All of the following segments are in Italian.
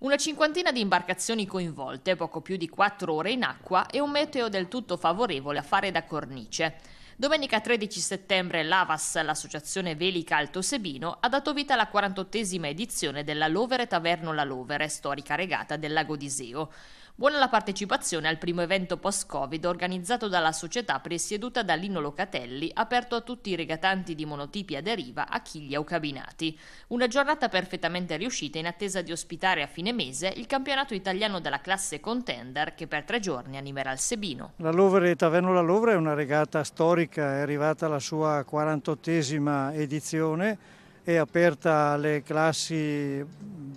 Una cinquantina di imbarcazioni coinvolte, poco più di quattro ore in acqua e un meteo del tutto favorevole a fare da cornice. Domenica 13 settembre l'AVAS, l'associazione Velica Alto Sebino, ha dato vita alla 48esima edizione della Lovere Taverno La Lovere, storica regata del Lago d'Iseo. Buona la partecipazione al primo evento post-Covid organizzato dalla società presieduta da Lino Locatelli, aperto a tutti i regatanti di monotipi a deriva, Achiglia o Cabinati. Una giornata perfettamente riuscita in attesa di ospitare a fine mese il campionato italiano della classe contender che per tre giorni animerà il Sebino. La Lovere Taverno La Lovre è una regata storica Domenica è arrivata la sua 48esima edizione, è aperta alle classi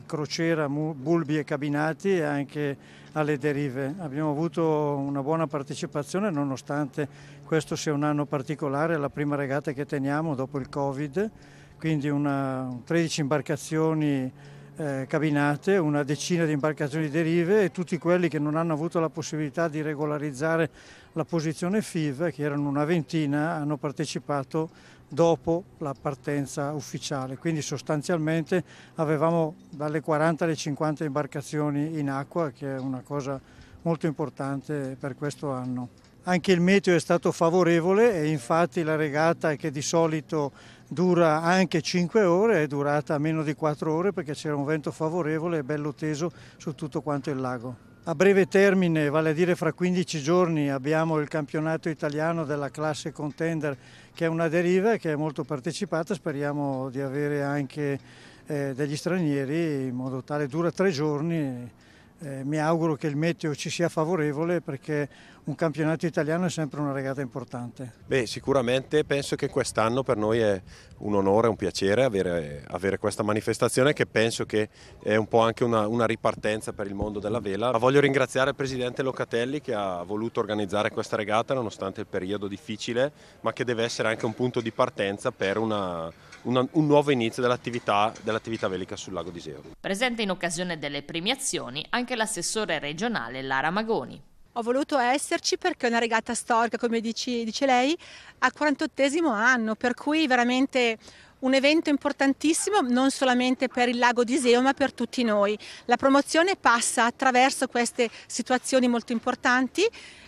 crociera, bulbi e cabinati e anche alle derive. Abbiamo avuto una buona partecipazione nonostante questo sia un anno particolare, la prima regata che teniamo dopo il Covid, quindi una, 13 imbarcazioni eh, cabinate, una decina di imbarcazioni derive e tutti quelli che non hanno avuto la possibilità di regolarizzare la posizione FIV, che erano una ventina, hanno partecipato dopo la partenza ufficiale. Quindi sostanzialmente avevamo dalle 40 alle 50 imbarcazioni in acqua, che è una cosa molto importante per questo anno. Anche il meteo è stato favorevole e infatti la regata che di solito dura anche 5 ore è durata meno di 4 ore perché c'era un vento favorevole e bello teso su tutto quanto il lago. A breve termine, vale a dire fra 15 giorni, abbiamo il campionato italiano della classe contender che è una deriva che è molto partecipata, speriamo di avere anche eh, degli stranieri in modo tale dura tre giorni eh, mi auguro che il meteo ci sia favorevole perché un campionato italiano è sempre una regata importante. Beh, sicuramente penso che quest'anno per noi è un onore, un piacere avere, avere questa manifestazione che penso che è un po' anche una, una ripartenza per il mondo della vela. Ma voglio ringraziare il presidente Locatelli che ha voluto organizzare questa regata nonostante il periodo difficile, ma che deve essere anche un punto di partenza per una una, un nuovo inizio dell'attività, dell'attività velica sul lago di Seo. Presente in occasione delle premiazioni anche l'assessore regionale Lara Magoni ho voluto esserci perché è una regata storica, come dici, dice lei, a 48 anno, per cui veramente un evento importantissimo non solamente per il lago di Seo ma per tutti noi. La promozione passa attraverso queste situazioni molto importanti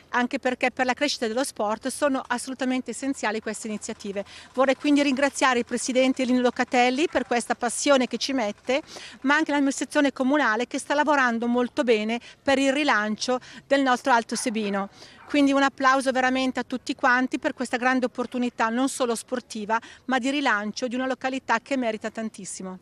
anche perché per la crescita dello sport sono assolutamente essenziali queste iniziative. Vorrei quindi ringraziare il Presidente Lino Locatelli per questa passione che ci mette, ma anche l'amministrazione comunale che sta lavorando molto bene per il rilancio del nostro Alto Sebino. Quindi un applauso veramente a tutti quanti per questa grande opportunità non solo sportiva, ma di rilancio di una una località che merita tantissimo.